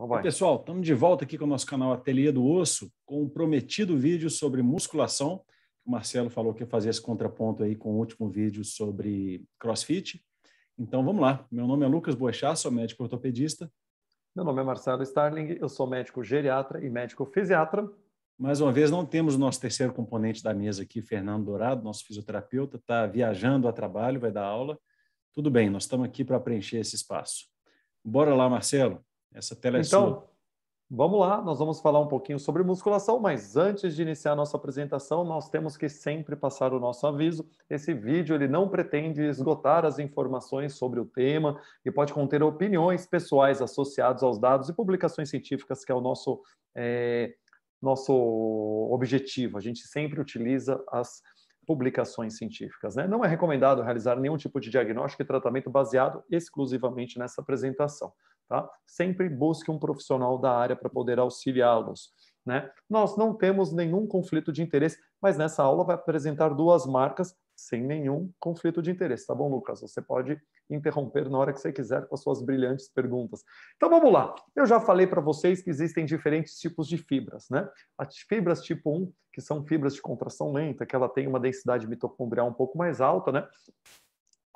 Bom, então pessoal, estamos de volta aqui com o nosso canal Ateliê do Osso, com um prometido vídeo sobre musculação. O Marcelo falou que ia fazer esse contraponto aí com o último vídeo sobre crossfit. Então vamos lá. Meu nome é Lucas Boechá, sou médico ortopedista. Meu nome é Marcelo Starling, eu sou médico geriatra e médico fisiatra. Mais uma vez, não temos o nosso terceiro componente da mesa aqui, Fernando Dourado, nosso fisioterapeuta, está viajando a trabalho, vai dar aula. Tudo bem, nós estamos aqui para preencher esse espaço. Bora lá, Marcelo. Essa tela é então, sua. Vamos lá, nós vamos falar um pouquinho sobre musculação, mas antes de iniciar nossa apresentação, nós temos que sempre passar o nosso aviso. Esse vídeo ele não pretende esgotar as informações sobre o tema e pode conter opiniões pessoais associadas aos dados e publicações científicas, que é o nosso, é, nosso objetivo. A gente sempre utiliza as publicações científicas. Né? Não é recomendado realizar nenhum tipo de diagnóstico e tratamento baseado exclusivamente nessa apresentação. Tá? Sempre busque um profissional da área para poder auxiliá-los. Né? Nós não temos nenhum conflito de interesse, mas nessa aula vai apresentar duas marcas sem nenhum conflito de interesse, tá bom, Lucas? Você pode interromper na hora que você quiser com as suas brilhantes perguntas. Então vamos lá. Eu já falei para vocês que existem diferentes tipos de fibras, né? As fibras tipo 1, que são fibras de contração lenta, que ela tem uma densidade mitocondrial um pouco mais alta, né?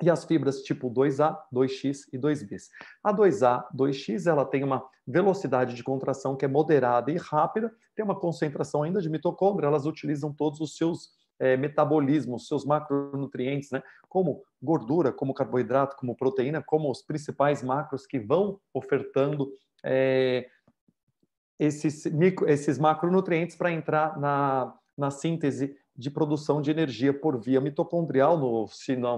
e as fibras tipo 2A, 2X e 2B. A 2A, 2X, ela tem uma velocidade de contração que é moderada e rápida, tem uma concentração ainda de mitocôndria, elas utilizam todos os seus é, metabolismos, seus macronutrientes, né? como gordura, como carboidrato, como proteína, como os principais macros que vão ofertando é, esses, micro, esses macronutrientes para entrar na, na síntese de produção de energia por via mitocondrial no,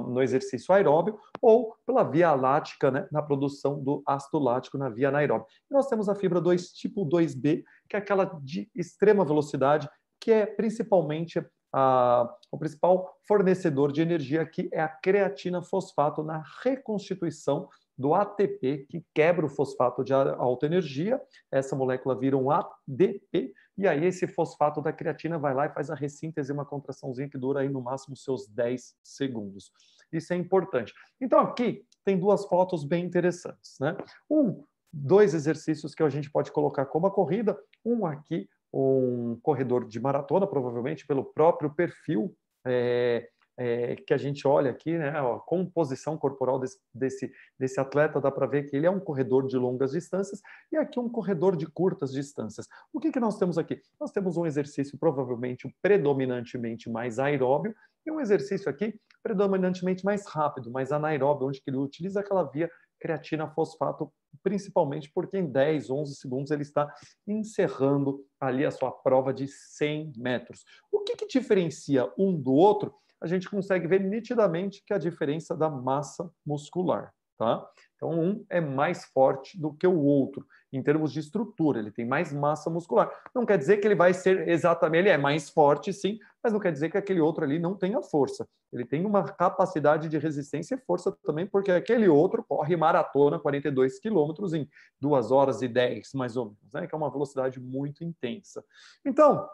no exercício aeróbio ou pela via lática, né, na produção do ácido lático na via anaeróbica. E nós temos a fibra 2 tipo 2B, que é aquela de extrema velocidade, que é principalmente a, o principal fornecedor de energia aqui é a creatina fosfato na reconstituição do ATP, que quebra o fosfato de alta energia, essa molécula vira um ADP, e aí esse fosfato da creatina vai lá e faz a ressíntese, uma contraçãozinha que dura aí no máximo seus 10 segundos. Isso é importante. Então aqui tem duas fotos bem interessantes, né? Um, dois exercícios que a gente pode colocar como a corrida, um aqui, um corredor de maratona, provavelmente pelo próprio perfil, é, é, que a gente olha aqui, né, a composição corporal desse, desse, desse atleta, dá para ver que ele é um corredor de longas distâncias e aqui um corredor de curtas distâncias. O que, que nós temos aqui? Nós temos um exercício provavelmente predominantemente mais aeróbio e um exercício aqui predominantemente mais rápido, mais anaeróbio, onde ele utiliza aquela via creatina fosfato, principalmente porque em 10, 11 segundos ele está encerrando ali a sua prova de 100 metros. O que, que diferencia um do outro? a gente consegue ver nitidamente que a diferença da massa muscular. Tá? Então, um é mais forte do que o outro, em termos de estrutura, ele tem mais massa muscular. Não quer dizer que ele vai ser exatamente, ele é mais forte, sim, mas não quer dizer que aquele outro ali não tenha força. Ele tem uma capacidade de resistência e força também, porque aquele outro corre maratona 42 quilômetros em 2 horas e 10, mais ou menos, né? que é uma velocidade muito intensa. Então,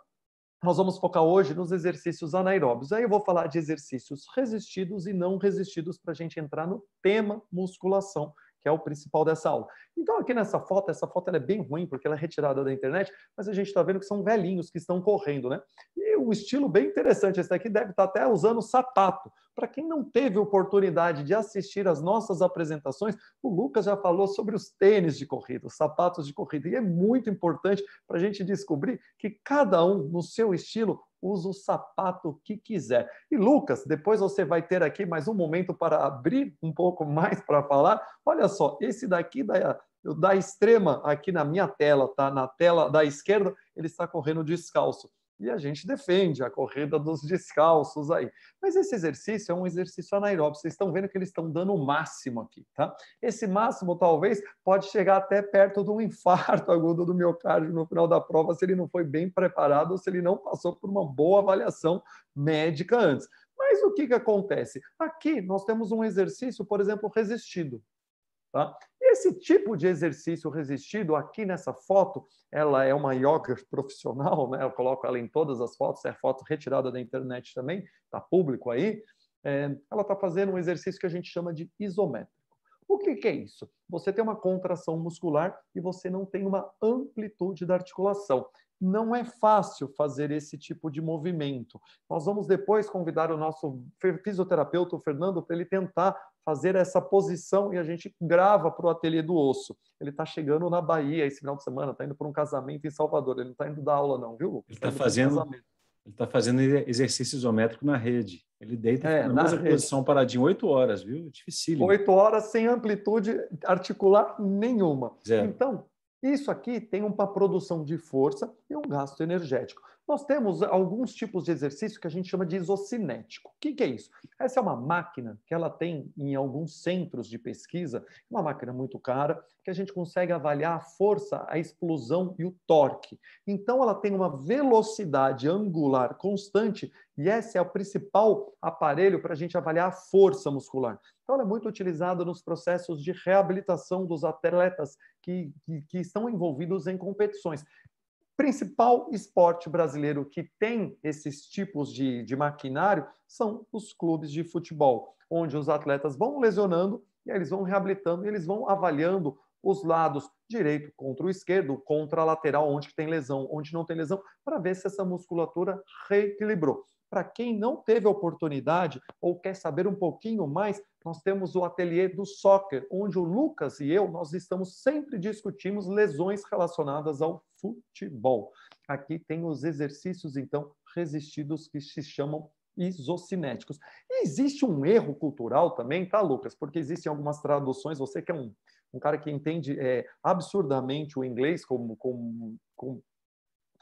nós vamos focar hoje nos exercícios anaeróbios. Aí eu vou falar de exercícios resistidos e não resistidos para a gente entrar no tema musculação que é o principal dessa aula. Então, aqui nessa foto, essa foto é bem ruim, porque ela é retirada da internet, mas a gente está vendo que são velhinhos que estão correndo, né? E um estilo bem interessante, esse daqui deve estar tá até usando sapato. Para quem não teve oportunidade de assistir às nossas apresentações, o Lucas já falou sobre os tênis de corrida, os sapatos de corrida, e é muito importante para a gente descobrir que cada um, no seu estilo, usa o sapato que quiser. E Lucas, depois você vai ter aqui mais um momento para abrir um pouco mais para falar. Olha só, esse daqui da, da extrema aqui na minha tela, tá? Na tela da esquerda, ele está correndo descalço. E a gente defende a corrida dos descalços aí. Mas esse exercício é um exercício anaeróbico. Vocês estão vendo que eles estão dando o máximo aqui, tá? Esse máximo talvez pode chegar até perto de um infarto agudo do miocárdio no final da prova, se ele não foi bem preparado ou se ele não passou por uma boa avaliação médica antes. Mas o que, que acontece? Aqui nós temos um exercício, por exemplo, resistido. Tá? Esse tipo de exercício resistido, aqui nessa foto, ela é uma yoga profissional, né? eu coloco ela em todas as fotos, é foto retirada da internet também, está público aí. É, ela está fazendo um exercício que a gente chama de isométrico. O que, que é isso? Você tem uma contração muscular e você não tem uma amplitude da articulação não é fácil fazer esse tipo de movimento. Nós vamos depois convidar o nosso fisioterapeuta, o Fernando, para ele tentar fazer essa posição e a gente grava para o Ateliê do Osso. Ele está chegando na Bahia esse final de semana, está indo para um casamento em Salvador. Ele não está indo dar aula, não, viu? Ele está tá, tá fazendo. Ele está fazendo exercício isométrico na rede. Ele deita é, na, mesma rede. posição paradinho, oito horas, viu? Dificílimo. Oito horas sem amplitude articular nenhuma. Zero. Então, isso aqui tem uma produção de força e um gasto energético. Nós temos alguns tipos de exercício que a gente chama de isocinético. O que, que é isso? Essa é uma máquina que ela tem em alguns centros de pesquisa, uma máquina muito cara, que a gente consegue avaliar a força, a explosão e o torque. Então, ela tem uma velocidade angular constante e esse é o principal aparelho para a gente avaliar a força muscular. Então, ela é muito utilizada nos processos de reabilitação dos atletas que, que, que, estão envolvidos em competições principal esporte brasileiro que tem esses tipos de, de maquinário são os clubes de futebol, onde os atletas vão lesionando e eles vão reabilitando, e eles vão avaliando os lados direito contra o esquerdo, contra a lateral, onde tem lesão, onde não tem lesão, para ver se essa musculatura reequilibrou. Para quem não teve oportunidade ou quer saber um pouquinho mais, nós temos o ateliê do soccer, onde o Lucas e eu nós estamos sempre discutimos lesões relacionadas ao futebol. Aqui tem os exercícios então resistidos que se chamam isocinéticos. existe um erro cultural também, tá, Lucas? Porque existem algumas traduções, você que é um, um cara que entende é, absurdamente o inglês, como, como, como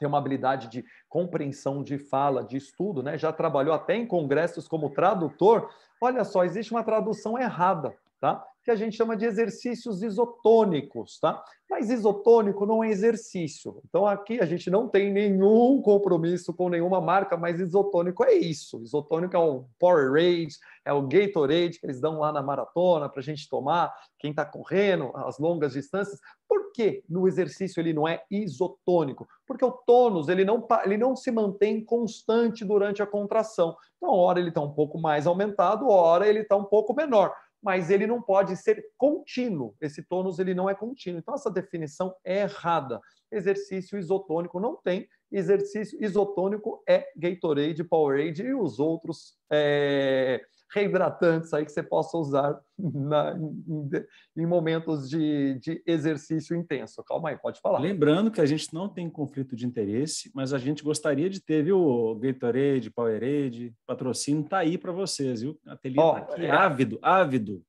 tem uma habilidade de compreensão de fala, de estudo, né? Já trabalhou até em congressos como tradutor. Olha só, existe uma tradução errada, tá? que a gente chama de exercícios isotônicos, tá? Mas isotônico não é exercício. Então aqui a gente não tem nenhum compromisso com nenhuma marca, mas isotônico é isso. Isotônico é o Powerade, é o Gatorade que eles dão lá na maratona para a gente tomar, quem está correndo as longas distâncias. Por que no exercício ele não é isotônico? Porque o tônus ele não, ele não se mantém constante durante a contração. Então, hora ele está um pouco mais aumentado, hora ele está um pouco menor mas ele não pode ser contínuo. Esse tônus ele não é contínuo. Então essa definição é errada. Exercício isotônico não tem. Exercício isotônico é Gatorade, Powerade e os outros é, reidratantes aí que você possa usar na, em, em, momentos de, de exercício intenso. Calma aí, pode falar. Lembrando que a gente não tem conflito de interesse, mas a gente gostaria de ter, viu, Gatorade, Powerade, patrocínio tá aí para vocês, viu? Ateliê tá aqui, é... ávido, ávido.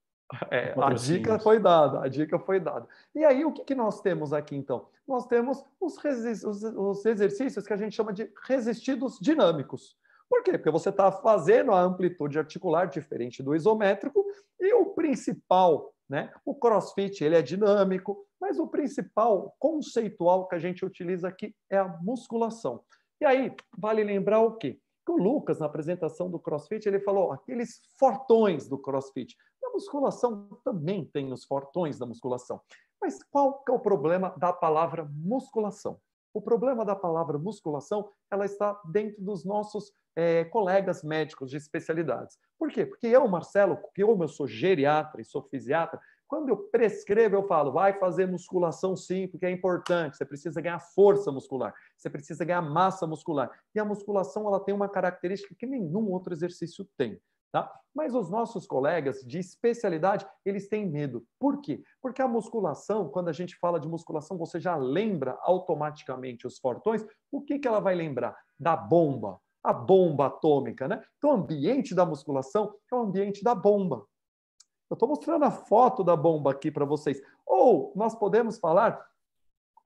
É, a dica foi dada, a dica foi dada. E aí, o que, que nós temos aqui, então? Nós temos os, os, os, exercícios que a gente chama de resistidos dinâmicos. Por quê? Porque você está fazendo a amplitude articular diferente do isométrico e o principal, né? O crossfit, ele é dinâmico, mas o principal conceitual que a gente utiliza aqui é a musculação. E aí, vale lembrar o quê? Que o Lucas, na apresentação do crossfit, ele falou aqueles fortões do crossfit. Na musculação também tem os fortões da musculação. Mas qual que é o problema da palavra musculação? O problema da palavra musculação, ela está dentro dos nossos é, colegas médicos de especialidades. Por quê? Porque eu, Marcelo, como eu sou geriatra e sou fisiatra, quando eu prescrevo, eu falo, vai fazer musculação sim, porque é importante. Você precisa ganhar força muscular, você precisa ganhar massa muscular. E a musculação, ela tem uma característica que nenhum outro exercício tem Tá? Mas os nossos colegas de especialidade, eles têm medo. Por quê? Porque a musculação, quando a gente fala de musculação, você já lembra automaticamente os fortões. O que, que ela vai lembrar? Da bomba, a bomba atômica, né? Então, o ambiente da musculação é o ambiente da bomba. Eu estou mostrando a foto da bomba aqui para vocês. Ou nós podemos falar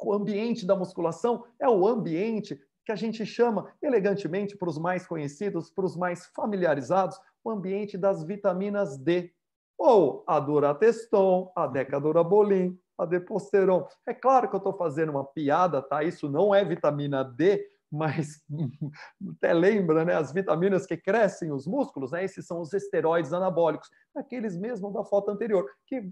o ambiente da musculação é o ambiente que a gente chama elegantemente para os mais conhecidos, para os mais familiarizados, o ambiente das vitaminas D, ou a Durateston, a uhum. Decadurabolin, a Deposteron. É claro que eu estou fazendo uma piada, tá? Isso não é vitamina D, mas até lembra, né? As vitaminas que crescem os músculos, né? Esses são os esteroides anabólicos, aqueles mesmo da foto anterior, que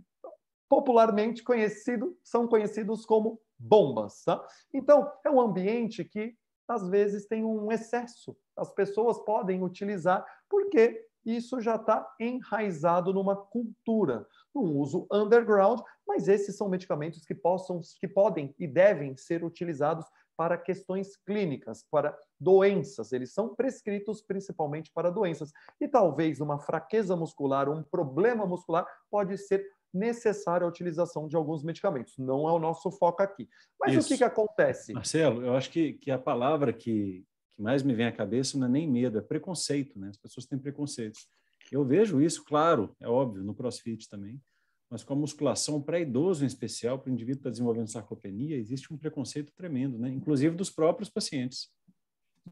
popularmente conhecido, são conhecidos como bombas. Tá? Então, é um ambiente que às vezes tem um excesso. As pessoas podem utilizar porque isso já está enraizado numa cultura, num uso underground, mas esses são medicamentos que possam, que podem e devem ser utilizados para questões clínicas, para doenças. Eles são prescritos principalmente para doenças. E talvez uma fraqueza muscular, um problema muscular pode ser necessária a utilização de alguns medicamentos. Não é o nosso foco aqui. Mas Isso. o que, que acontece? Marcelo, eu acho que, que a palavra que, que mais me vem à cabeça não é nem medo, é preconceito, né? As pessoas têm preconceitos Eu vejo isso, claro, é óbvio, no crossfit também, mas com a musculação pré idoso em especial, para o indivíduo que está desenvolvendo sarcopenia, existe um preconceito tremendo, né? Inclusive dos próprios pacientes.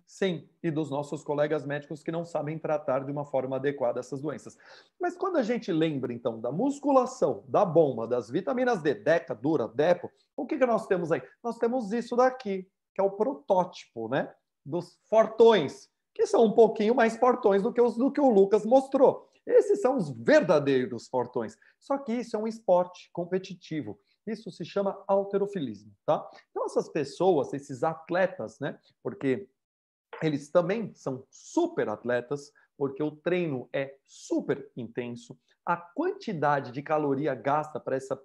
Sim, e dos nossos colegas médicos que não sabem tratar de uma forma adequada essas doenças. Mas quando a gente lembra, então, da musculação, da bomba, das vitaminas D, DECA, DURA, DEPO, o que, que nós temos aí? Nós temos isso daqui, que é o protótipo, né? Dos fortões, que são um pouquinho mais fortões do que, os, do que o Lucas mostrou. Esses são os verdadeiros fortões. Só que isso é um esporte competitivo. Isso se chama alterofilismo, tá? Então essas pessoas, esses atletas, né? Porque eles também são super atletas, porque o treino é super intenso. A quantidade de caloria gasta para essa,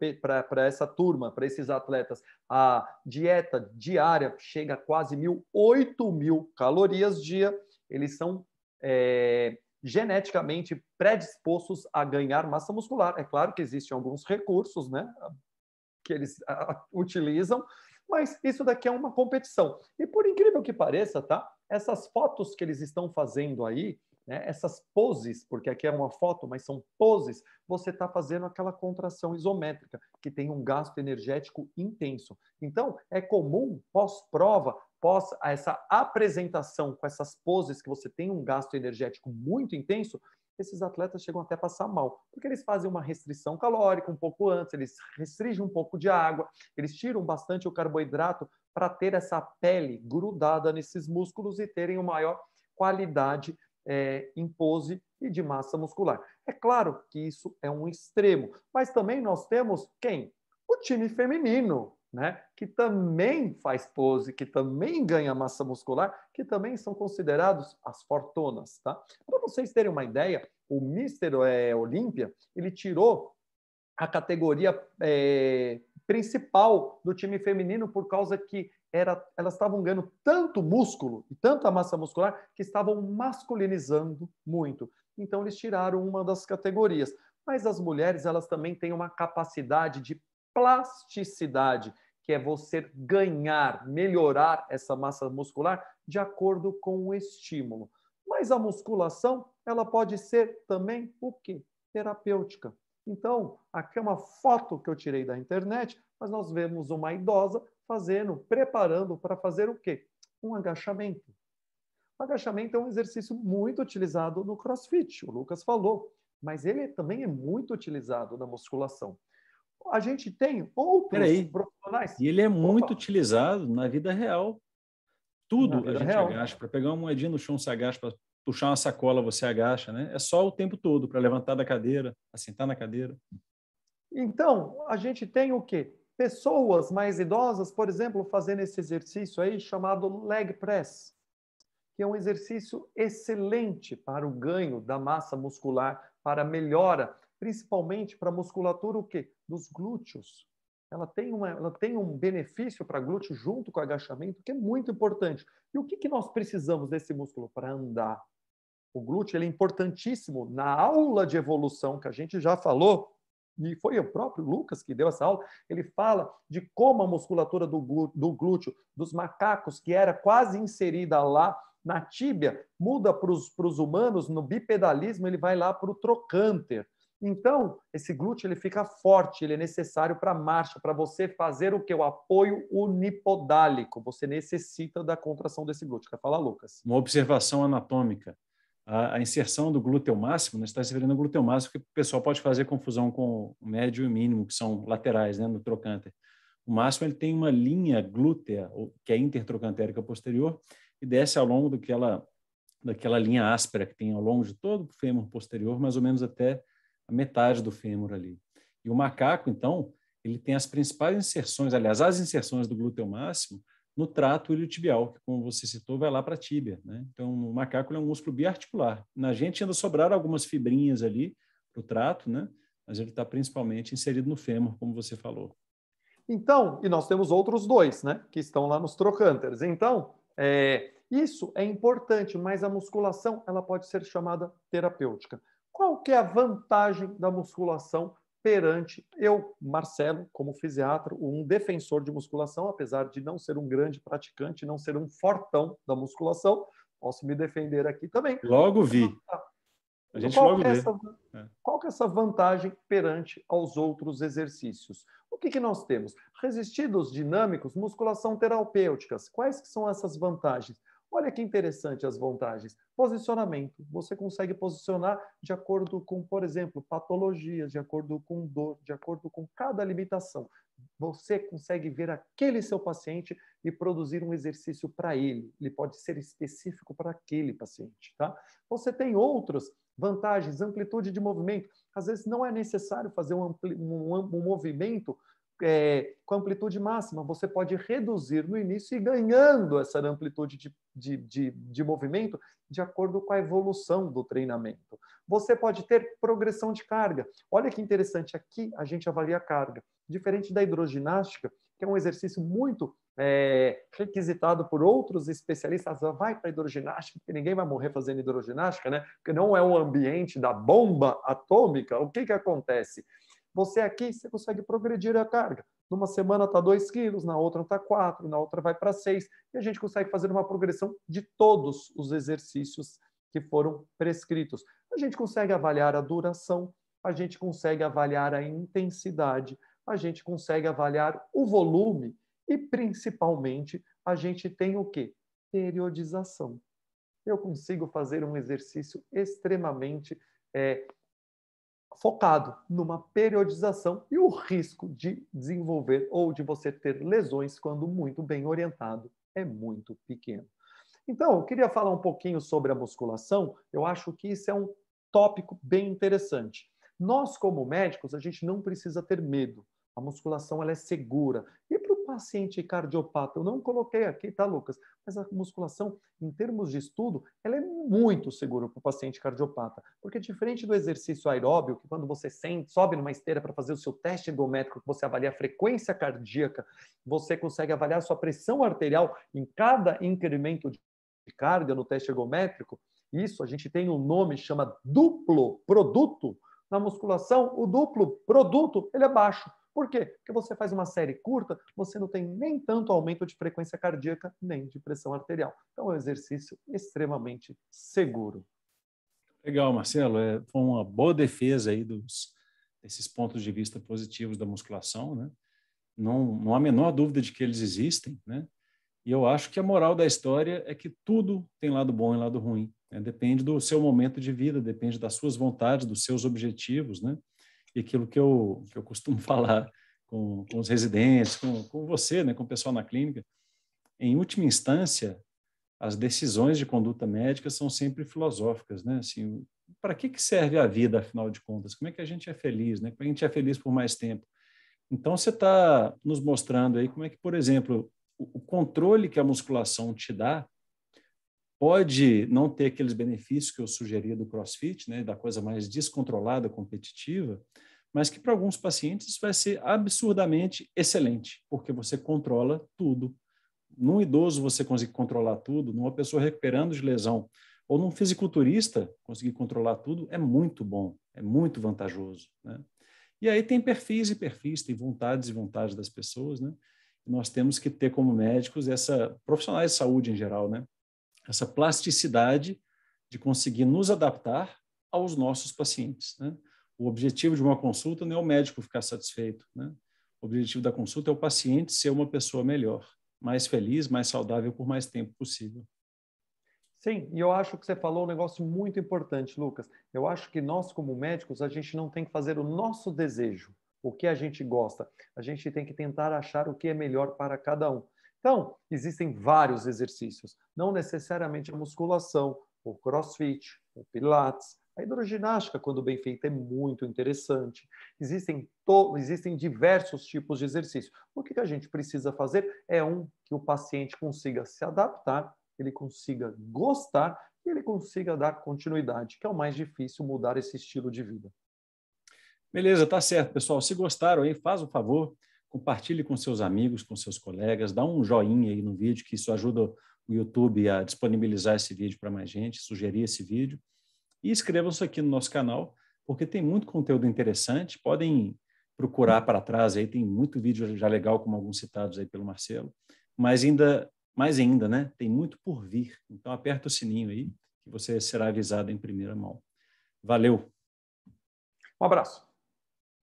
essa turma, para esses atletas, a dieta diária chega a quase mil, oito mil calorias dia. Eles são é, geneticamente predispostos a ganhar massa muscular. É claro que existem alguns recursos né, que eles a, utilizam, mas isso daqui é uma competição. E por incrível que pareça, tá? essas fotos que eles estão fazendo aí, né, essas poses, porque aqui é uma foto, mas são poses, você está fazendo aquela contração isométrica, que tem um gasto energético intenso. Então, é comum, pós-prova, pós essa apresentação com essas poses, que você tem um gasto energético muito intenso, esses atletas chegam até a passar mal, porque eles fazem uma restrição calórica um pouco antes, eles restringem um pouco de água, eles tiram bastante o carboidrato para ter essa pele grudada nesses músculos e terem uma maior qualidade é, em pose e de massa muscular. É claro que isso é um extremo, mas também nós temos quem? O time feminino, né? que também faz pose, que também ganha massa muscular, que também são considerados as fortunas. Tá? Para vocês terem uma ideia, o Mr. é, Olímpia, ele tirou a categoria é, principal do time feminino por causa que era, elas estavam ganhando tanto músculo e tanta massa muscular que estavam masculinizando muito. Então eles tiraram uma das categorias. Mas as mulheres elas também têm uma capacidade de plasticidade, que é você ganhar, melhorar essa massa muscular de acordo com o estímulo. Mas a musculação ela pode ser também o quê? Terapêutica. Então, aqui é uma foto que eu tirei da internet, mas nós vemos uma idosa fazendo, preparando para fazer o quê? Um agachamento. O agachamento é um exercício muito utilizado no crossfit, o Lucas falou, mas ele também é muito utilizado na musculação. A gente tem outros Peraí. profissionais. E ele é muito Opa. utilizado na vida real. Tudo na a gente real. agacha. Para pegar uma moedinha no chão, se agacha para puxar uma sacola você agacha, né? É só o tempo todo para levantar da cadeira, assentar na cadeira. Então, a gente tem o quê? Pessoas mais idosas, por exemplo, fazendo esse exercício aí chamado leg press, que é um exercício excelente para o ganho da massa muscular, para a melhora, principalmente para a musculatura o quê? Dos glúteos. Ela tem, uma, ela tem um benefício para glúteo junto com o agachamento que é muito importante. E o que, que nós precisamos desse músculo para andar? O glúteo ele é importantíssimo na aula de evolução que a gente já falou, e foi o próprio Lucas que deu essa aula. Ele fala de como a musculatura do glúteo dos macacos, que era quase inserida lá na tíbia, muda para os humanos, no bipedalismo, ele vai lá para o trocânter. Então, esse glúteo ele fica forte, ele é necessário para a marcha, para você fazer o que? O apoio unipodálico. Você necessita da contração desse glúteo. Quer falar, Lucas? Uma observação anatômica a, a inserção do glúteo máximo, né? você está se referindo ao glúteo máximo, que o pessoal pode fazer confusão com o médio e o mínimo, que são laterais né? no trocânter. O máximo ele tem uma linha glútea, que é intertrocantérica posterior, e desce ao longo daquela, daquela linha áspera que tem ao longo de todo o fêmur posterior, mais ou menos até a metade do fêmur ali. E o macaco, então, ele tem as principais inserções, aliás, as inserções do glúteo máximo no trato iliotibial, que, como você citou, vai lá para a tíbia. Né? Então, o macaco é um músculo biarticular. Na gente ainda sobraram algumas fibrinhas ali para o trato, né? mas ele está principalmente inserido no fêmur, como você falou. Então, e nós temos outros dois, né? Que estão lá nos trocânters. Então, é, isso é importante, mas a musculação ela pode ser chamada terapêutica. Qual que é a vantagem da musculação perante eu, Marcelo, como fisiatra, um defensor de musculação, apesar de não ser um grande praticante, não ser um fortão da musculação, posso me defender aqui também. Logo vi. Tá. A gente qual logo é vê. Essa, é. qual é essa vantagem perante aos outros exercícios? O que, que nós temos? Resistidos dinâmicos, musculação terapêuticas. Quais que são essas vantagens? Olha que interessante as vantagens. Posicionamento. Você consegue posicionar de acordo com, por exemplo, patologias, de acordo com dor, de acordo com cada limitação. Você consegue ver aquele seu paciente e produzir um exercício para ele. Ele pode ser específico para aquele paciente, tá? Você tem outras vantagens, amplitude de movimento. Às vezes não é necessário fazer um, um, um movimento é, com amplitude máxima, você pode reduzir no início e ganhando essa amplitude de, de, de, de, movimento de acordo com a evolução do treinamento. Você pode ter progressão de carga. Olha que interessante, aqui a gente avalia a carga. Diferente da hidroginástica, que é um exercício muito é, requisitado por outros especialistas, ah, vai para hidroginástica, porque ninguém vai morrer fazendo hidroginástica, né? porque não é um ambiente da bomba atômica. O que, que acontece? Você aqui, você consegue progredir a carga. Numa semana está 2 quilos, na outra está 4, na outra vai para 6. E a gente consegue fazer uma progressão de todos os exercícios que foram prescritos. A gente consegue avaliar a duração, a gente consegue avaliar a intensidade, a gente consegue avaliar o volume e, principalmente, a gente tem o quê? Periodização. Eu consigo fazer um exercício extremamente é, focado numa periodização e o risco de desenvolver ou de você ter lesões quando muito bem orientado é muito pequeno. Então, eu queria falar um pouquinho sobre a musculação. Eu acho que isso é um tópico bem interessante. Nós, como médicos, a gente não precisa ter medo. A musculação ela é segura. E paciente cardiopata, eu não coloquei aqui, tá, Lucas? Mas a musculação, em termos de estudo, ela é muito segura para o paciente cardiopata, porque diferente do exercício aeróbio, que quando você sente, sobe numa esteira para fazer o seu teste ergométrico, que você avalia a frequência cardíaca, você consegue avaliar a sua pressão arterial em cada incremento de carga no teste ergométrico. Isso a gente tem um nome chama duplo produto. Na musculação, o duplo produto ele é baixo. Por quê? Porque você faz uma série curta, você não tem nem tanto aumento de frequência cardíaca, nem de pressão arterial. Então, é um exercício extremamente seguro. Legal, Marcelo. É, foi uma boa defesa aí dos, desses pontos de vista positivos da musculação, né? Não, não há a menor dúvida de que eles existem, né? E eu acho que a moral da história é que tudo tem lado bom e lado ruim. Né? Depende do seu momento de vida, depende das suas vontades, dos seus objetivos, né? e aquilo que eu, que eu costumo falar com, com os residentes, com, com você, né, com o pessoal na clínica, em última instância, as decisões de conduta médica são sempre filosóficas, né? Assim, para que, que serve a vida, afinal de contas? Como é que a gente é feliz, né? Como é que a gente é feliz por mais tempo? Então, você está nos mostrando aí como é que, por exemplo, o controle que a musculação te dá pode não ter aqueles benefícios que eu sugeria do CrossFit, né, da coisa mais descontrolada, competitiva, mas que para alguns pacientes vai ser absurdamente excelente, porque você controla tudo. Num idoso você consegue controlar tudo, numa pessoa recuperando de lesão ou num fisiculturista conseguir controlar tudo é muito bom, é muito vantajoso, né? E aí tem perfis e perfis, tem vontades e vontades das pessoas, né? E nós temos que ter como médicos essa profissionais de saúde em geral, né? essa plasticidade de conseguir nos adaptar aos nossos pacientes. Né? O objetivo de uma consulta não é o médico ficar satisfeito. Né? O objetivo da consulta é o paciente ser uma pessoa melhor, mais feliz, mais saudável por mais tempo possível. Sim, e eu acho que você falou um negócio muito importante, Lucas. Eu acho que nós, como médicos, a gente não tem que fazer o nosso desejo, o que a gente gosta. A gente tem que tentar achar o que é melhor para cada um. Então, existem vários exercícios, não necessariamente a musculação, o crossfit, o pilates, a hidroginástica, quando bem feita, é muito interessante. Existem, existem diversos tipos de exercícios. O que, que a gente precisa fazer é um que o paciente consiga se adaptar, ele consiga gostar e ele consiga dar continuidade, que é o mais difícil mudar esse estilo de vida. Beleza, tá certo, pessoal. Se gostaram aí, faz o um favor, compartilhe com seus amigos, com seus colegas, dá um joinha aí no vídeo, que isso ajuda o YouTube a disponibilizar esse vídeo para mais gente, sugerir esse vídeo. E inscrevam-se aqui no nosso canal, porque tem muito conteúdo interessante. Podem procurar para trás aí, tem muito vídeo já legal, como alguns citados aí pelo Marcelo. Mas ainda, mais ainda, né? Tem muito por vir. Então aperta o sininho aí, que você será avisado em primeira mão. Valeu! Um abraço!